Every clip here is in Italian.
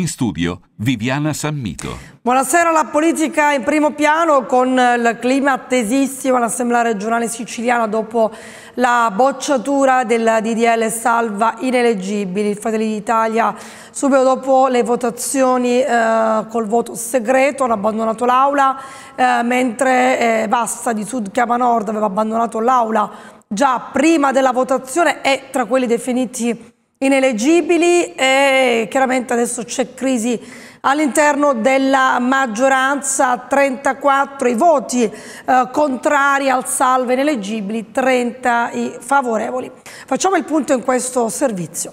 In studio Viviana Sammito. Buonasera, la politica in primo piano con il clima attesissimo all'Assemblea regionale siciliana dopo la bocciatura del DDL Salva ineleggibili. Il Fratelli d'Italia subito dopo le votazioni eh, col voto segreto hanno abbandonato l'aula, eh, mentre eh, Vassa di Sud Chiama Nord aveva abbandonato l'aula già prima della votazione e tra quelli definiti ineleggibili e chiaramente adesso c'è crisi all'interno della maggioranza 34 i voti eh, contrari al salve ineleggibili, 30 i favorevoli. Facciamo il punto in questo servizio.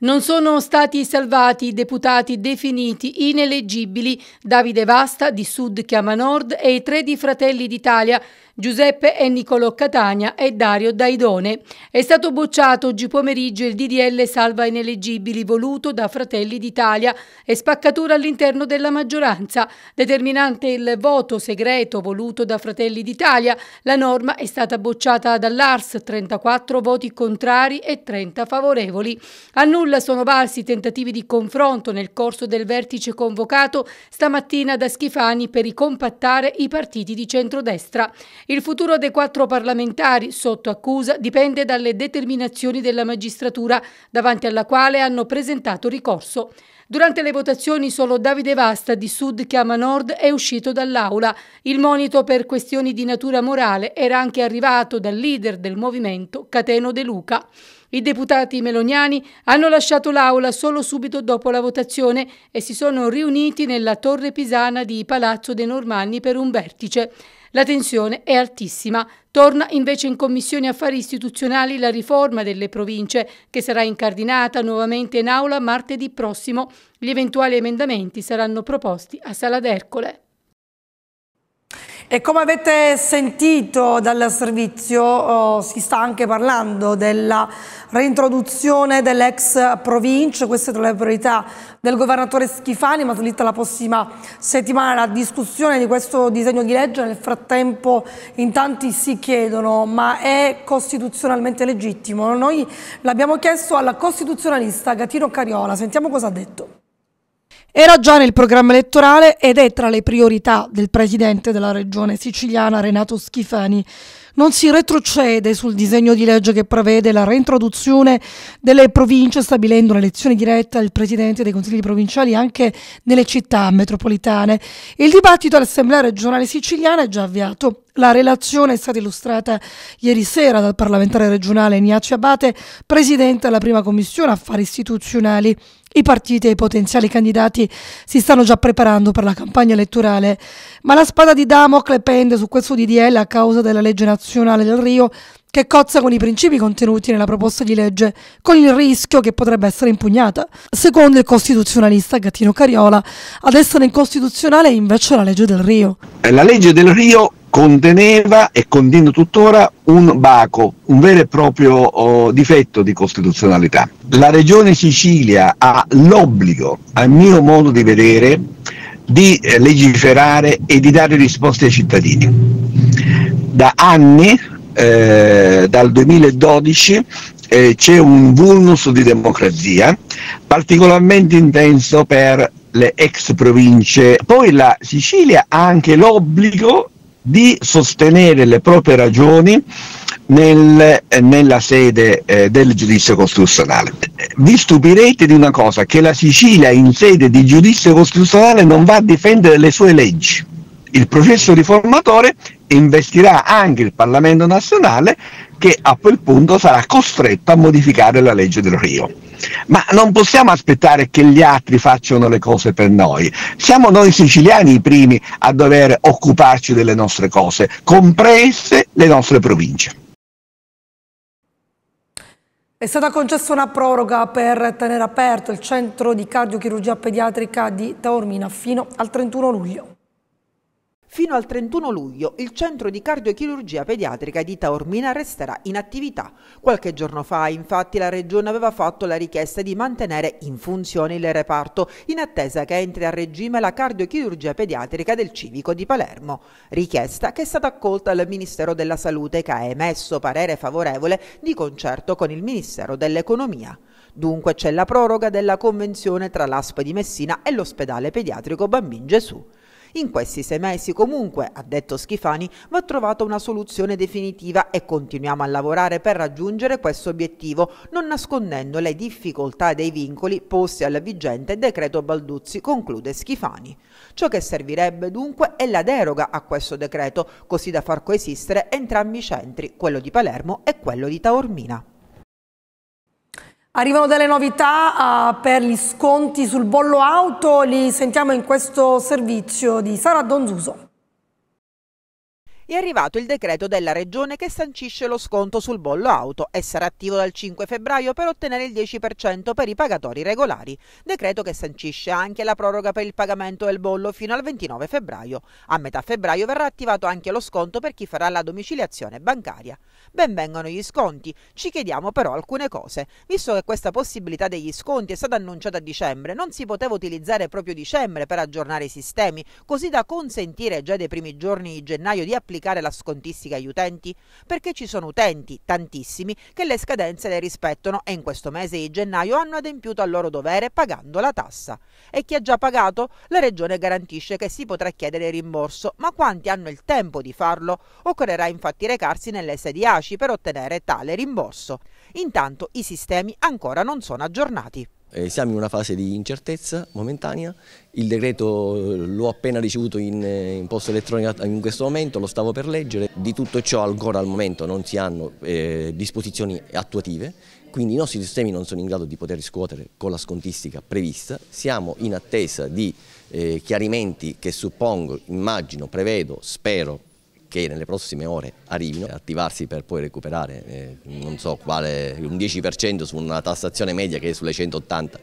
Non sono stati salvati i deputati definiti ineleggibili Davide Vasta di Sud Chiama Nord e i tre di Fratelli d'Italia Giuseppe e Niccolò Catania e Dario Daidone. È stato bocciato oggi pomeriggio il DDL Salva Ineleggibili voluto da Fratelli d'Italia e spaccatura all'interno della maggioranza. Determinante il voto segreto voluto da Fratelli d'Italia, la norma è stata bocciata dall'ARS, 34 voti contrari e 30 favorevoli. Annulla nulla sono valsi i tentativi di confronto nel corso del vertice convocato stamattina da Schifani per ricompattare i partiti di centrodestra. Il futuro dei quattro parlamentari sotto accusa dipende dalle determinazioni della magistratura davanti alla quale hanno presentato ricorso. Durante le votazioni solo Davide Vasta di Sud Chiama Nord è uscito dall'aula. Il monito per questioni di natura morale era anche arrivato dal leader del movimento Cateno De Luca. I deputati meloniani hanno lasciato l'aula solo subito dopo la votazione e si sono riuniti nella torre pisana di Palazzo De Normanni per un vertice. La tensione è altissima. Torna invece in Commissione Affari Istituzionali la riforma delle province, che sarà incardinata nuovamente in aula martedì prossimo. Gli eventuali emendamenti saranno proposti a Sala d'Ercole. E come avete sentito dal servizio oh, si sta anche parlando della reintroduzione dell'ex provincia, queste è tra le priorità del governatore Schifani, ma slitta la prossima settimana la discussione di questo disegno di legge, nel frattempo in tanti si chiedono ma è costituzionalmente legittimo? Noi l'abbiamo chiesto alla costituzionalista Gatino Cariola, sentiamo cosa ha detto. Era già nel programma elettorale ed è tra le priorità del presidente della regione siciliana Renato Schifani. Non si retrocede sul disegno di legge che prevede la reintroduzione delle province stabilendo un'elezione diretta del presidente dei consigli provinciali anche nelle città metropolitane. Il dibattito all'Assemblea regionale siciliana è già avviato. La relazione è stata illustrata ieri sera dal parlamentare regionale Ignacio Abate, presidente della prima commissione affari istituzionali. I partiti e i potenziali candidati si stanno già preparando per la campagna elettorale, ma la spada di Damocle pende su questo DDL a causa della legge nazionale del Rio che cozza con i principi contenuti nella proposta di legge, con il rischio che potrebbe essere impugnata. Secondo il costituzionalista Gattino Cariola, ad essere incostituzionale è invece la legge del Rio. Eh, la legge del Rio conteneva e contiene tuttora un baco, un vero e proprio oh, difetto di costituzionalità. La regione Sicilia ha l'obbligo, a mio modo di vedere, di eh, legiferare e di dare risposte ai cittadini. Da anni eh, dal 2012 eh, c'è un vulnus di democrazia particolarmente intenso per le ex province. Poi la Sicilia ha anche l'obbligo di sostenere le proprie ragioni nel, nella sede eh, del giudizio costituzionale. Vi stupirete di una cosa, che la Sicilia in sede di giudizio costituzionale non va a difendere le sue leggi il processo riformatore investirà anche il Parlamento nazionale che a quel punto sarà costretto a modificare la legge del Rio. Ma non possiamo aspettare che gli altri facciano le cose per noi. Siamo noi siciliani i primi a dover occuparci delle nostre cose, comprese le nostre province. È stata concessa una proroga per tenere aperto il centro di cardiochirurgia pediatrica di Taormina fino al 31 luglio. Fino al 31 luglio il centro di cardiochirurgia pediatrica di Taormina resterà in attività. Qualche giorno fa, infatti, la regione aveva fatto la richiesta di mantenere in funzione il reparto in attesa che entri a regime la cardiochirurgia pediatrica del civico di Palermo. Richiesta che è stata accolta dal Ministero della Salute che ha emesso parere favorevole di concerto con il Ministero dell'Economia. Dunque c'è la proroga della convenzione tra l'ASP di Messina e l'ospedale pediatrico Bambin Gesù. In questi sei mesi comunque, ha detto Schifani, va trovata una soluzione definitiva e continuiamo a lavorare per raggiungere questo obiettivo, non nascondendo le difficoltà dei vincoli posti al vigente decreto Balduzzi, conclude Schifani. Ciò che servirebbe dunque è la deroga a questo decreto, così da far coesistere entrambi i centri, quello di Palermo e quello di Taormina. Arrivano delle novità uh, per gli sconti sul bollo auto, li sentiamo in questo servizio di Sara Donzuso è arrivato il decreto della Regione che sancisce lo sconto sul bollo auto e sarà attivo dal 5 febbraio per ottenere il 10% per i pagatori regolari, decreto che sancisce anche la proroga per il pagamento del bollo fino al 29 febbraio. A metà febbraio verrà attivato anche lo sconto per chi farà la domiciliazione bancaria. Benvengano gli sconti, ci chiediamo però alcune cose. Visto che questa possibilità degli sconti è stata annunciata a dicembre, non si poteva utilizzare proprio dicembre per aggiornare i sistemi, così da consentire già dei primi giorni di gennaio di applicare applicare la scontistica agli utenti? Perché ci sono utenti, tantissimi, che le scadenze le rispettano e in questo mese di gennaio hanno adempiuto al loro dovere pagando la tassa. E chi ha già pagato? La Regione garantisce che si potrà chiedere rimborso, ma quanti hanno il tempo di farlo? Occorrerà infatti recarsi nelle sedi ACI per ottenere tale rimborso. Intanto i sistemi ancora non sono aggiornati. Eh, siamo in una fase di incertezza momentanea, il decreto eh, l'ho appena ricevuto in, eh, in, posta elettronica in questo momento, lo stavo per leggere, di tutto ciò ancora al momento non si hanno eh, disposizioni attuative, quindi i nostri sistemi non sono in grado di poter riscuotere con la scontistica prevista, siamo in attesa di eh, chiarimenti che suppongo, immagino, prevedo, spero che nelle prossime ore arrivino a attivarsi per poi recuperare, eh, non so quale, un 10% su una tassazione media che è sulle 180,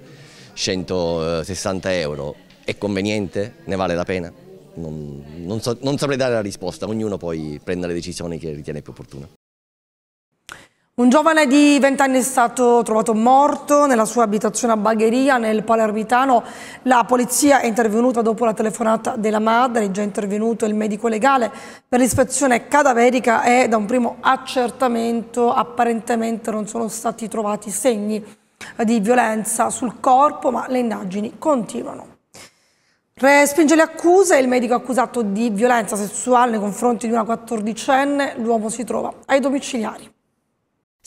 160 euro, è conveniente? Ne vale la pena? Non, non, so, non saprei dare la risposta, ognuno poi prende le decisioni che ritiene più opportune. Un giovane di 20 anni è stato trovato morto nella sua abitazione a Bagheria, nel Palermitano. La polizia è intervenuta dopo la telefonata della madre, è già intervenuto il medico legale per l'ispezione cadaverica e da un primo accertamento apparentemente non sono stati trovati segni di violenza sul corpo, ma le indagini continuano. Respinge le accuse, il medico accusato di violenza sessuale nei confronti di una quattordicenne, l'uomo si trova ai domiciliari.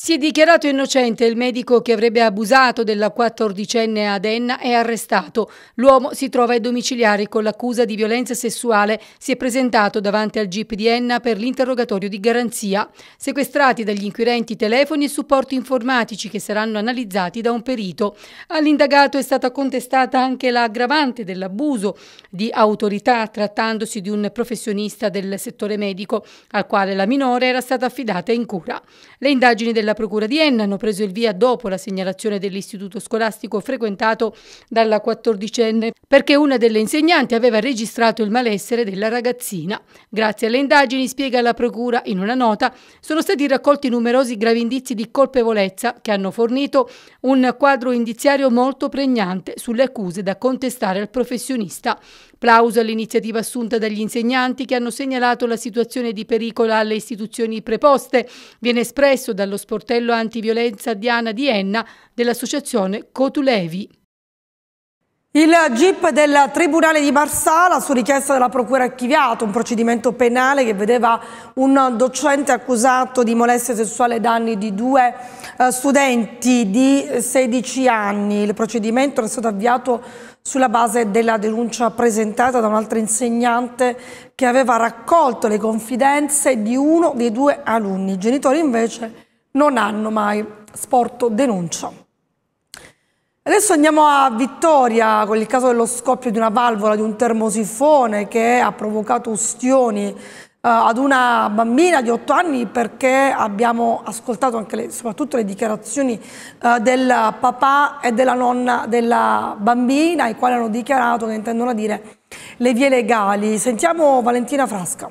Si è dichiarato innocente il medico che avrebbe abusato della 14enne Adenna è arrestato. L'uomo si trova ai domiciliari con l'accusa di violenza sessuale, si è presentato davanti al GIP di Enna per l'interrogatorio di garanzia. Sequestrati dagli inquirenti telefoni e supporti informatici che saranno analizzati da un perito. All'indagato è stata contestata anche l'aggravante dell'abuso di autorità trattandosi di un professionista del settore medico al quale la minore era stata affidata in cura. Le indagini della della Procura di Enna hanno preso il via dopo la segnalazione dell'istituto scolastico frequentato dalla 14enne perché una delle insegnanti aveva registrato il malessere della ragazzina. Grazie alle indagini, spiega la Procura in una nota, sono stati raccolti numerosi gravi indizi di colpevolezza che hanno fornito un quadro indiziario molto pregnante sulle accuse da contestare al professionista. Plauso all'iniziativa assunta dagli insegnanti che hanno segnalato la situazione di pericolo alle istituzioni preposte. Viene espresso dallo sportello antiviolenza Diana di Enna dell'associazione Cotulevi. Il GIP del Tribunale di Marsala, su richiesta della Procura, ha archiviato un procedimento penale che vedeva un docente accusato di molestia sessuale ai danni di due eh, studenti di 16 anni. Il procedimento è stato avviato sulla base della denuncia presentata da un'altra insegnante che aveva raccolto le confidenze di uno dei due alunni. I genitori invece non hanno mai sporto denuncia. Adesso andiamo a Vittoria con il caso dello scoppio di una valvola di un termosifone che ha provocato ustioni eh, ad una bambina di 8 anni perché abbiamo ascoltato anche le, soprattutto le dichiarazioni eh, del papà e della nonna della bambina, i quali hanno dichiarato che intendono dire le vie legali. Sentiamo Valentina Frasca.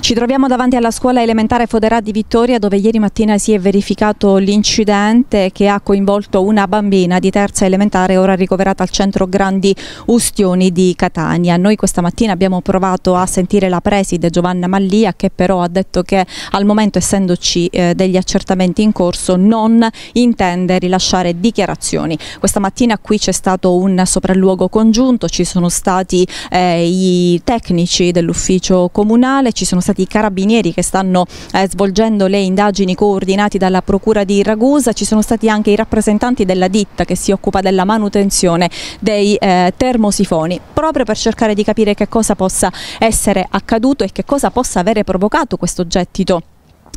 Ci troviamo davanti alla scuola elementare Foderà di Vittoria dove ieri mattina si è verificato l'incidente che ha coinvolto una bambina di terza elementare ora ricoverata al centro Grandi Ustioni di Catania. Noi questa mattina abbiamo provato a sentire la preside Giovanna Mallia che però ha detto che al momento essendoci eh, degli accertamenti in corso non intende rilasciare dichiarazioni. Questa mattina qui c'è stato un sopralluogo congiunto, ci sono stati eh, i tecnici dell'ufficio comunale, ci sono stati i carabinieri che stanno eh, svolgendo le indagini coordinate dalla Procura di Ragusa, ci sono stati anche i rappresentanti della ditta che si occupa della manutenzione dei eh, termosifoni, proprio per cercare di capire che cosa possa essere accaduto e che cosa possa avere provocato questo gettito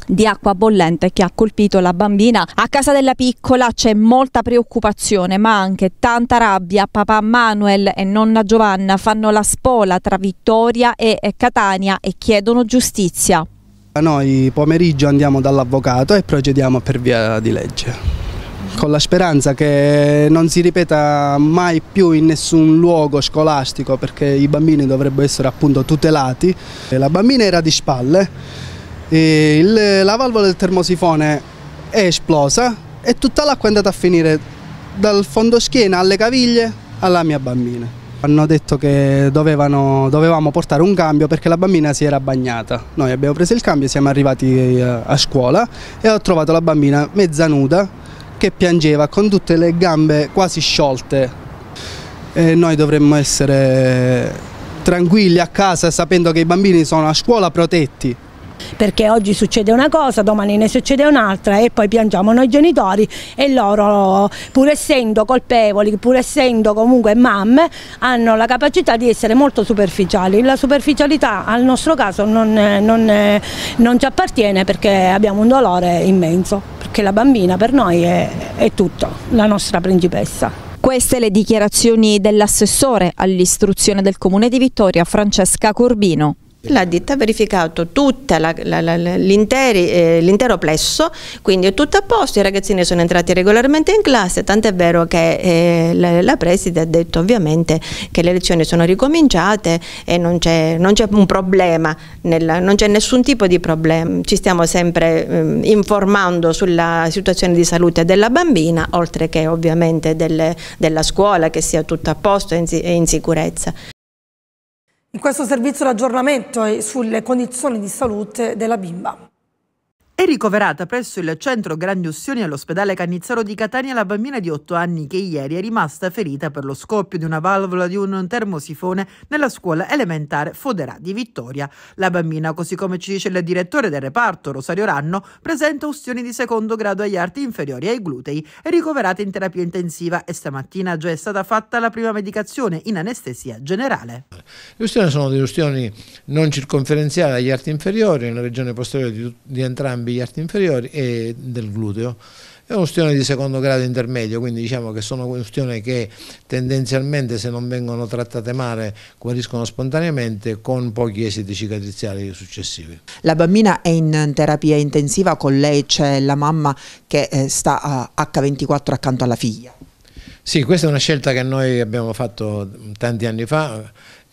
di acqua bollente che ha colpito la bambina. A casa della piccola c'è molta preoccupazione ma anche tanta rabbia. Papà Manuel e nonna Giovanna fanno la spola tra Vittoria e Catania e chiedono giustizia. Noi pomeriggio andiamo dall'avvocato e procediamo per via di legge con la speranza che non si ripeta mai più in nessun luogo scolastico perché i bambini dovrebbero essere appunto tutelati. La bambina era di spalle il, la valvola del termosifone è esplosa e tutta l'acqua è andata a finire dal fondoschiena alle caviglie alla mia bambina. Hanno detto che dovevano, dovevamo portare un cambio perché la bambina si era bagnata. Noi abbiamo preso il cambio, siamo arrivati eh, a scuola e ho trovato la bambina mezza nuda che piangeva con tutte le gambe quasi sciolte. E noi dovremmo essere tranquilli a casa sapendo che i bambini sono a scuola protetti perché oggi succede una cosa, domani ne succede un'altra e poi piangiamo noi genitori e loro pur essendo colpevoli, pur essendo comunque mamme, hanno la capacità di essere molto superficiali. La superficialità al nostro caso non, non, non ci appartiene perché abbiamo un dolore immenso, perché la bambina per noi è, è tutto, la nostra principessa. Queste le dichiarazioni dell'assessore all'istruzione del Comune di Vittoria Francesca Corbino. La ditta ha verificato eh, l'intero eh, plesso, quindi è tutto a posto, i ragazzini sono entrati regolarmente in classe, tant'è vero che eh, la, la, preside ha detto ovviamente che le lezioni sono ricominciate e non c'è un problema, nella, non c'è nessun tipo di problema, ci stiamo sempre eh, informando sulla situazione di salute della bambina, oltre che ovviamente delle, della scuola che sia tutto a posto e in, e in sicurezza in questo servizio l'aggiornamento aggiornamento sulle condizioni di salute della bimba. È ricoverata presso il centro Grandi Ussioni all'ospedale Cannizzaro di Catania la bambina di 8 anni che ieri è rimasta ferita per lo scoppio di una valvola di un termosifone nella scuola elementare Foderà di Vittoria. La bambina, così come ci dice il direttore del reparto Rosario Ranno, presenta ustioni di secondo grado agli arti inferiori ai glutei. È ricoverata in terapia intensiva e stamattina già è stata fatta la prima medicazione in anestesia generale. Le ustioni sono delle ustioni non circonferenziali agli arti inferiori, nella regione posteriore di, di entrambi gli arti inferiori e del gluteo. È un'ustione di secondo grado intermedio, quindi diciamo che sono ustioni che tendenzialmente se non vengono trattate male guariscono spontaneamente con pochi esiti cicatriziali successivi. La bambina è in terapia intensiva, con lei c'è la mamma che eh, sta a H24 accanto alla figlia. Sì, questa è una scelta che noi abbiamo fatto tanti anni fa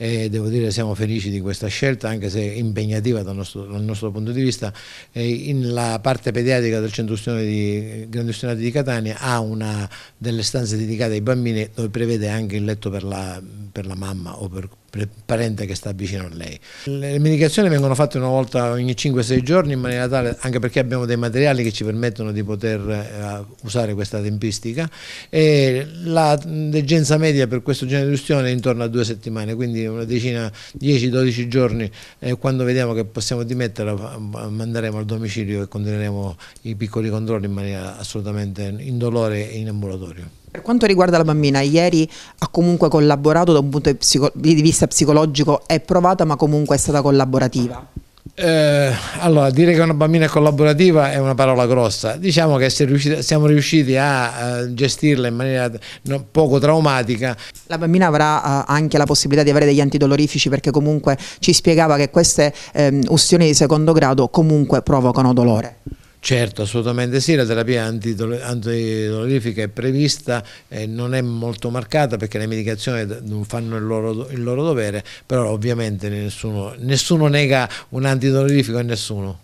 e devo dire che siamo felici di questa scelta anche se impegnativa dal nostro, dal nostro punto di vista. Eh, la parte pediatrica del centro ustionale di, grande ustionale di Catania ha una, delle stanze dedicate ai bambini dove prevede anche il letto per la, per la mamma o per, il parente che sta vicino a lei. Le medicazioni vengono fatte una volta ogni 5-6 giorni in maniera tale, anche perché abbiamo dei materiali che ci permettono di poter eh, usare questa tempistica e la degenza media per questo genere di ustione è intorno a due settimane, quindi una decina, 10-12 giorni, eh, quando vediamo che possiamo dimetterla manderemo al domicilio e continueremo i piccoli controlli in maniera assolutamente indolore e in ambulatorio. Per quanto riguarda la bambina, ieri ha comunque collaborato da un punto di, vista psicologico, è provata ma comunque è stata collaborativa. Eh, allora, dire che una bambina è collaborativa è una parola grossa. Diciamo che riusciti, siamo riusciti a, a gestirla in maniera no, poco traumatica. La bambina avrà uh, anche la possibilità di avere degli antidolorifici perché comunque ci spiegava che queste um, ustioni di secondo grado comunque provocano dolore. Certo, assolutamente sì, la terapia antidolorifica è prevista, eh, non è molto marcata perché le medicazioni fanno il loro, il loro dovere, però ovviamente nessuno, nessuno nega un antidolorifico a nessuno.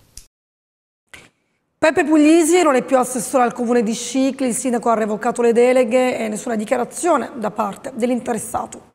Peppe Puglisi non è più assessore al comune di Scicli, il sindaco ha revocato le deleghe e nessuna dichiarazione da parte dell'interessato.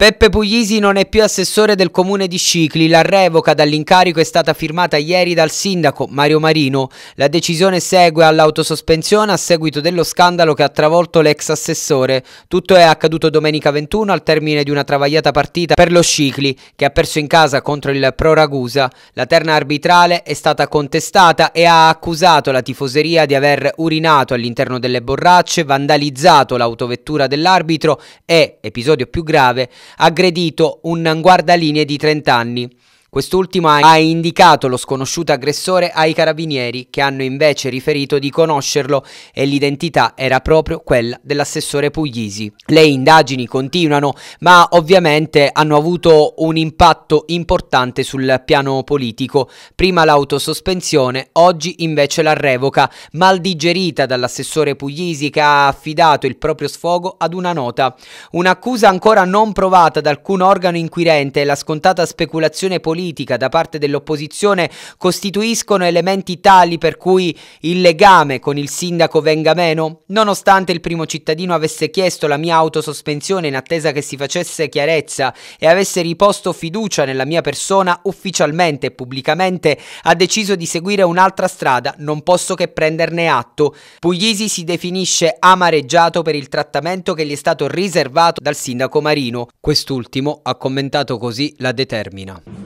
Peppe Puglisi non è più assessore del comune di Scicli, la revoca dall'incarico è stata firmata ieri dal sindaco Mario Marino. La decisione segue all'autosospensione a seguito dello scandalo che ha travolto l'ex assessore. Tutto è accaduto domenica 21 al termine di una travagliata partita per lo Scicli che ha perso in casa contro il Pro Ragusa. La terna arbitrale è stata contestata e ha accusato la tifoseria di aver urinato all'interno delle borracce, vandalizzato l'autovettura dell'arbitro e, episodio più grave, aggredito un guardalinee di 30 anni. Quest'ultima ha indicato lo sconosciuto aggressore ai carabinieri che hanno invece riferito di conoscerlo e l'identità era proprio quella dell'assessore Puglisi. Le indagini continuano ma ovviamente hanno avuto un impatto importante sul piano politico. Prima l'autosospensione, oggi invece la revoca, mal digerita dall'assessore Puglisi che ha affidato il proprio sfogo ad una nota. Un'accusa ancora non provata da alcun organo inquirente e la scontata speculazione politica politica da parte dell'opposizione costituiscono elementi tali per cui il legame con il sindaco venga meno? Nonostante il primo cittadino avesse chiesto la mia autosospensione in attesa che si facesse chiarezza e avesse riposto fiducia nella mia persona, ufficialmente e pubblicamente ha deciso di seguire un'altra strada, non posso che prenderne atto. Puglisi si definisce amareggiato per il trattamento che gli è stato riservato dal sindaco Marino. Quest'ultimo ha commentato così la determina.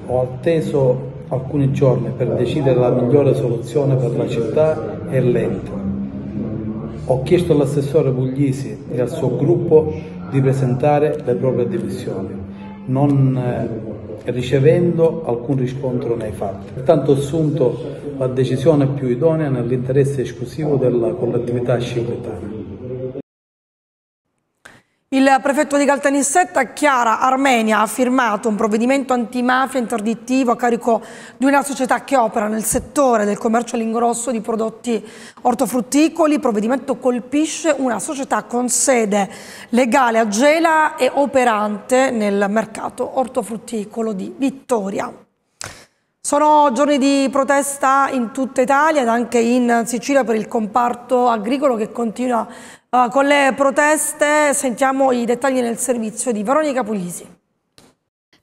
Ho atteso alcuni giorni per decidere la migliore soluzione per la città è lento. Ho chiesto all'assessore Puglisi e al suo gruppo di presentare le proprie dimissioni, non eh, ricevendo alcun riscontro nei fatti. Pertanto ho assunto la decisione più idonea nell'interesse esclusivo della collettività scioritana. Il prefetto di Caltanissetta, Chiara Armenia, ha firmato un provvedimento antimafia interdittivo a carico di una società che opera nel settore del commercio all'ingrosso di prodotti ortofrutticoli. Il provvedimento colpisce una società con sede legale a Gela e operante nel mercato ortofrutticolo di Vittoria. Sono giorni di protesta in tutta Italia ed anche in Sicilia per il comparto agricolo che continua a Ah, con le proteste sentiamo i dettagli nel servizio di Veronica Puglisi.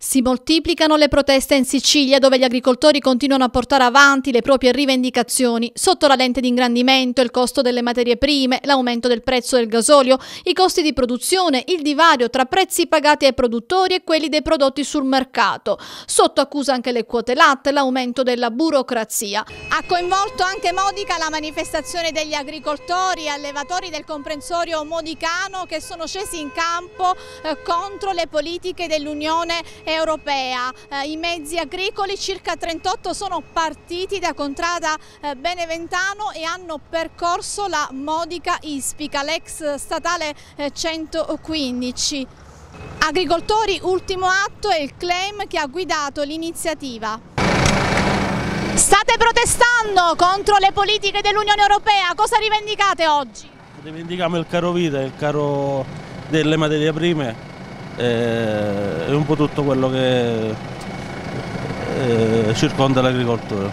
Si moltiplicano le proteste in Sicilia dove gli agricoltori continuano a portare avanti le proprie rivendicazioni sotto la lente di ingrandimento, il costo delle materie prime, l'aumento del prezzo del gasolio, i costi di produzione, il divario tra prezzi pagati ai produttori e quelli dei prodotti sul mercato. Sotto accusa anche le quote latte, l'aumento della burocrazia. Ha coinvolto anche Modica la manifestazione degli agricoltori e allevatori del comprensorio modicano che sono scesi in campo eh, contro le politiche dell'Unione Europea europea. Eh, I mezzi agricoli, circa 38, sono partiti da Contrada eh, Beneventano e hanno percorso la modica Ispica, l'ex statale 115. Eh, Agricoltori, ultimo atto e il claim che ha guidato l'iniziativa. State protestando contro le politiche dell'Unione Europea, cosa rivendicate oggi? Rivendichiamo il caro vita, il caro delle materie prime e, eh, un po' tutto quello che eh, circonda l'agricoltura.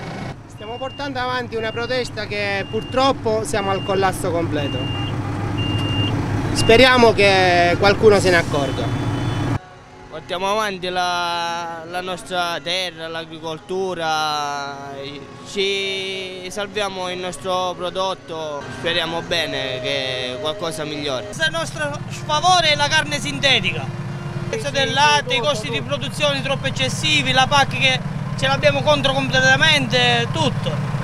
Stiamo portando avanti una protesta che purtroppo siamo al collasso completo. Speriamo che qualcuno se ne accorga. Portiamo avanti la, la nostra terra, l'agricoltura, ci salviamo il nostro prodotto, speriamo bene che qualcosa migliori. Il nostro sfavore è la carne sintetica, il prezzo del latte, i costi di produzione troppo eccessivi, la PAC che ce l'abbiamo contro completamente, tutto.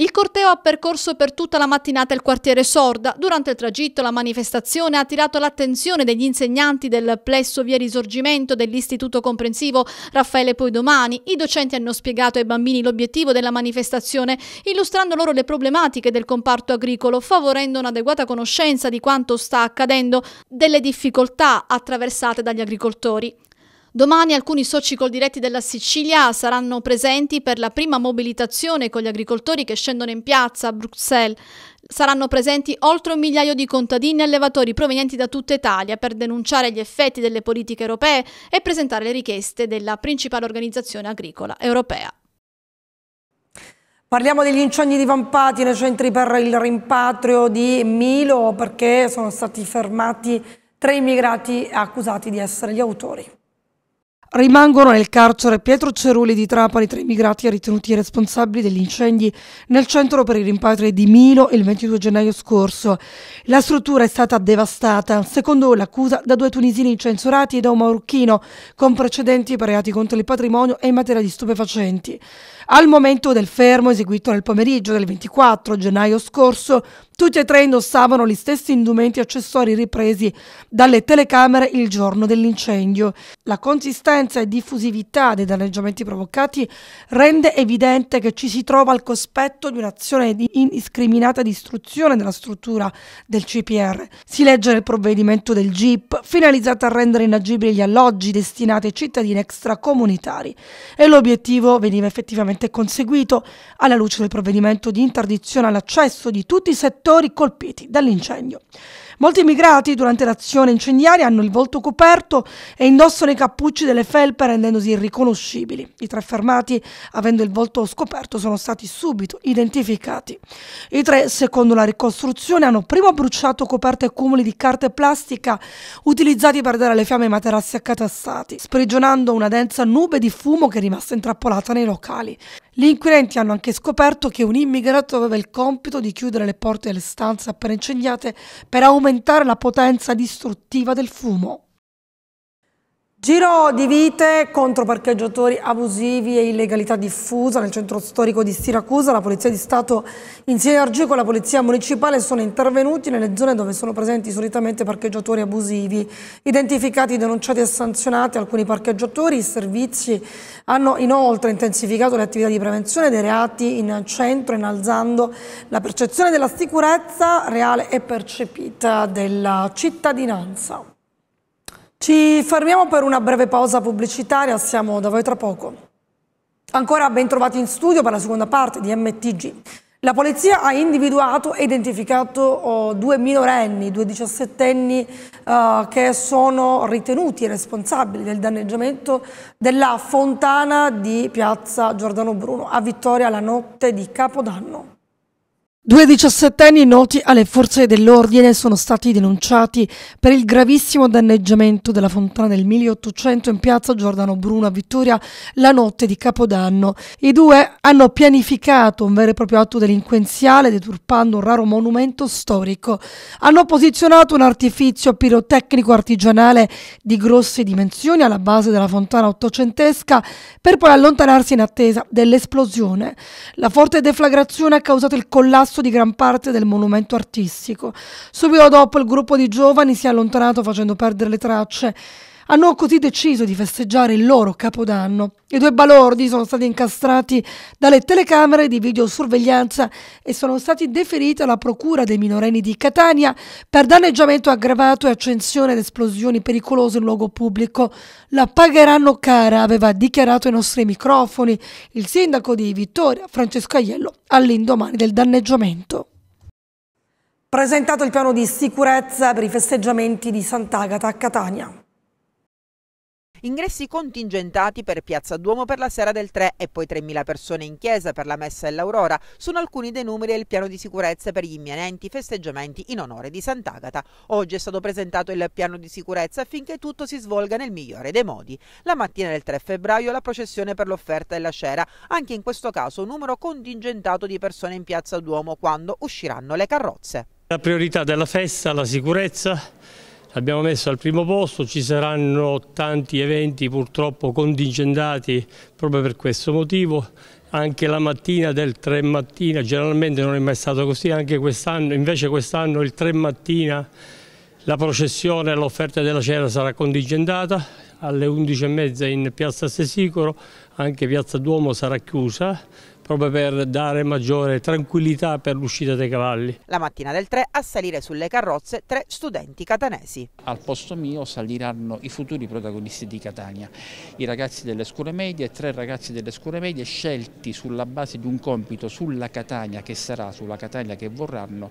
Il corteo ha percorso per tutta la mattinata il quartiere Sorda. Durante il tragitto la manifestazione ha attirato l'attenzione degli insegnanti del plesso via Risorgimento dell'Istituto Comprensivo Raffaele Poi Domani. I docenti hanno spiegato ai bambini l'obiettivo della manifestazione, illustrando loro le problematiche del comparto agricolo, favorendo un'adeguata conoscenza di quanto sta accadendo, delle difficoltà attraversate dagli agricoltori. Domani alcuni soci col diretti della Sicilia saranno presenti per la prima mobilitazione con gli agricoltori che scendono in piazza a Bruxelles. Saranno presenti oltre un migliaio di contadini e allevatori provenienti da tutta Italia per denunciare gli effetti delle politiche europee e presentare le richieste della principale organizzazione agricola europea. Parliamo degli incendi divampati nei centri per il rimpatrio di Milo perché sono stati fermati tre immigrati accusati di essere gli autori. Rimangono nel carcere Pietro Cerulli di Trapani tra immigrati ritenuti responsabili degli incendi nel centro per i rimpatri di Milo il 22 gennaio scorso. La struttura è stata devastata, secondo l'accusa, da due tunisini incensurati e da un marocchino con precedenti per reati contro il patrimonio e in materia di stupefacenti. Al momento del fermo eseguito nel pomeriggio del 24 gennaio scorso, tutti e tre indossavano gli stessi indumenti e accessori ripresi dalle telecamere il giorno dell'incendio. La consistenza e diffusività dei danneggiamenti provocati rende evidente che ci si trova al cospetto di un'azione di indiscriminata distruzione della struttura del CPR. Si legge nel provvedimento del GIP finalizzato a rendere inagibili gli alloggi destinati ai cittadini extracomunitari e l'obiettivo veniva effettivamente conseguito alla luce del provvedimento di interdizione all'accesso di tutti i settori settori colpiti dall'incendio. Molti immigrati durante l'azione incendiaria hanno il volto coperto e indossano i cappucci delle felpe rendendosi irriconoscibili. I tre fermati, avendo il volto scoperto, sono stati subito identificati. I tre, secondo la ricostruzione, hanno prima bruciato coperte e cumuli di carta e plastica utilizzati per dare alle fiamme i materassi accatastati, sprigionando una densa nube di fumo che è rimasta intrappolata nei locali. Gli inquirenti hanno anche scoperto che un immigrato aveva il compito di chiudere le porte delle stanze appena incendiate per aumentare la potenza distruttiva del fumo. Giro di vite contro parcheggiatori abusivi e illegalità diffusa nel centro storico di Siracusa. La Polizia di Stato in sinergia con la Polizia Municipale sono intervenuti nelle zone dove sono presenti solitamente parcheggiatori abusivi. Identificati, denunciati e sanzionati alcuni parcheggiatori, i servizi hanno inoltre intensificato le attività di prevenzione dei reati in centro, innalzando la percezione della sicurezza reale e percepita della cittadinanza. Ci fermiamo per una breve pausa pubblicitaria, siamo da voi tra poco. Ancora ben trovati in studio per la seconda parte di MTG. La polizia ha individuato e identificato oh, due minorenni, due diciassettenni eh, che sono ritenuti responsabili del danneggiamento della fontana di piazza Giordano Bruno a Vittoria la notte di Capodanno. Due diciassettenni noti alle forze dell'ordine sono stati denunciati per il gravissimo danneggiamento della fontana del 1800 in piazza Giordano Bruno a Vittoria la notte di Capodanno. I due hanno pianificato un vero e proprio atto delinquenziale deturpando un raro monumento storico. Hanno posizionato un artificio pirotecnico artigianale di grosse dimensioni alla base della fontana ottocentesca per poi allontanarsi in attesa dell'esplosione. La forte deflagrazione ha causato il collasso posto di gran parte del monumento artistico. Subito dopo il gruppo di giovani si è allontanato facendo perdere le tracce hanno così deciso di festeggiare il loro capodanno. I due balordi sono stati incastrati dalle telecamere di videosorveglianza e sono stati deferiti alla Procura dei minorenni di Catania per danneggiamento aggravato e accensione ed esplosioni pericolose in luogo pubblico. La pagheranno cara, aveva dichiarato ai nostri microfoni il sindaco di Vittoria, Francesco Aiello, all'indomani del danneggiamento. Presentato il piano di sicurezza per i festeggiamenti di Sant'Agata a Catania. Ingressi contingentati per Piazza Duomo per la sera del 3 e poi 3.000 persone in chiesa per la messa e l'aurora sono alcuni dei numeri del piano di sicurezza per gli imminenti festeggiamenti in onore di Sant'Agata. Oggi è stato presentato il piano di sicurezza affinché tutto si svolga nel migliore dei modi. La mattina del 3 febbraio la processione per l'offerta e la cera, anche in questo caso un numero contingentato di persone in Piazza Duomo quando usciranno le carrozze. La priorità della festa, la sicurezza l'abbiamo messo al primo posto, ci saranno tanti eventi purtroppo contingentati proprio per questo motivo, anche la mattina del 3 mattina, generalmente non è mai stato così, anche quest'anno, invece quest'anno il 3 mattina la processione all'offerta della cera sarà contingentata, alle 11.30 in piazza Sesicoro, anche piazza Duomo sarà chiusa, proprio per dare maggiore tranquillità per l'uscita dei cavalli. La mattina del 3 a salire sulle carrozze tre studenti catanesi. Al posto mio saliranno i futuri protagonisti di Catania, i ragazzi delle scuole medie e tre ragazzi delle scuole medie scelti sulla base di un compito sulla Catania che sarà, sulla Catania che vorranno,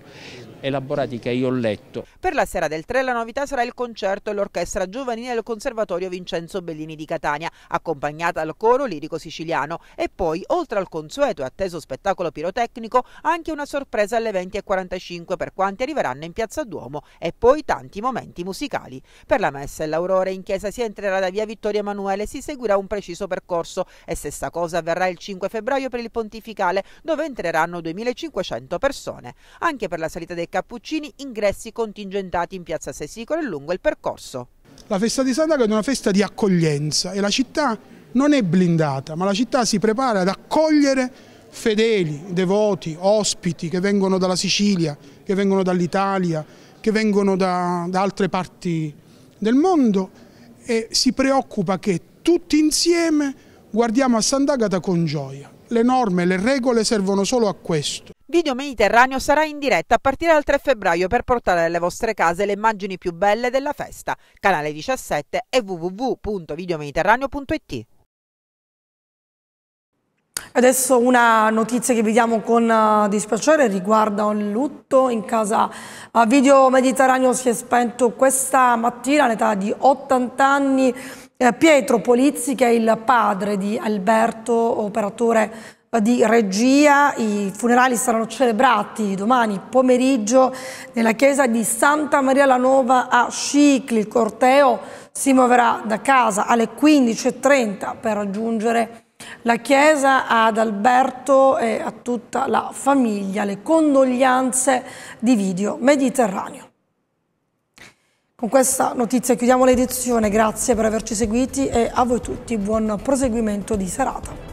elaborati che io ho letto. Per la sera del 3 la novità sarà il concerto e l'orchestra giovanile del Conservatorio Vincenzo Bellini di Catania, accompagnata al coro lirico siciliano e poi, oltre al consueto e atteso spettacolo pirotecnico, anche una sorpresa alle 20.45 per quanti arriveranno in Piazza Duomo e poi tanti momenti musicali. Per la messa e l'aurore in chiesa si entrerà da via Vittorio Emanuele e si seguirà un preciso percorso e stessa cosa avverrà il 5 febbraio per il Pontificale dove entreranno 2.500 persone. Anche per la salita dei e Cappuccini ingressi contingentati in piazza Sesicola e lungo il percorso. La festa di Sant'Agata è una festa di accoglienza e la città non è blindata, ma la città si prepara ad accogliere fedeli, devoti, ospiti che vengono dalla Sicilia, che vengono dall'Italia, che vengono da, da altre parti del mondo e si preoccupa che tutti insieme guardiamo a Sant'Agata con gioia. Le norme, le regole servono solo a questo. Video Mediterraneo sarà in diretta a partire dal 3 febbraio per portare alle vostre case le immagini più belle della festa. Canale 17 e www.videomediterraneo.it. Adesso una notizia che vediamo con eh, dispiacere riguarda un lutto in casa eh, Video Mediterraneo si è spento questa mattina all'età di 80 anni eh, Pietro Polizzi, che è il padre di Alberto, operatore eh, di regia. I funerali saranno celebrati domani pomeriggio nella chiesa di Santa Maria la Nova a Scicli. Il corteo si muoverà da casa alle 15.30 per raggiungere la chiesa ad Alberto e a tutta la famiglia. Le condoglianze di Video Mediterraneo. Con questa notizia chiudiamo l'edizione, grazie per averci seguiti e a voi tutti buon proseguimento di serata.